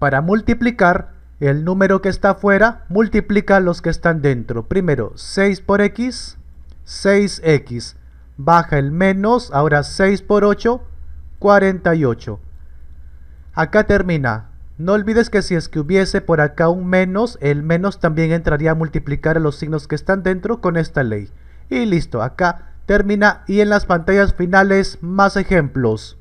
Para multiplicar el número que está afuera, multiplica los que están dentro. Primero, 6 por x, 6x. Baja el menos, ahora 6 por 8, 48. Acá termina. No olvides que si es que hubiese por acá un menos, el menos también entraría a multiplicar a los signos que están dentro con esta ley. Y listo, acá termina y en las pantallas finales más ejemplos.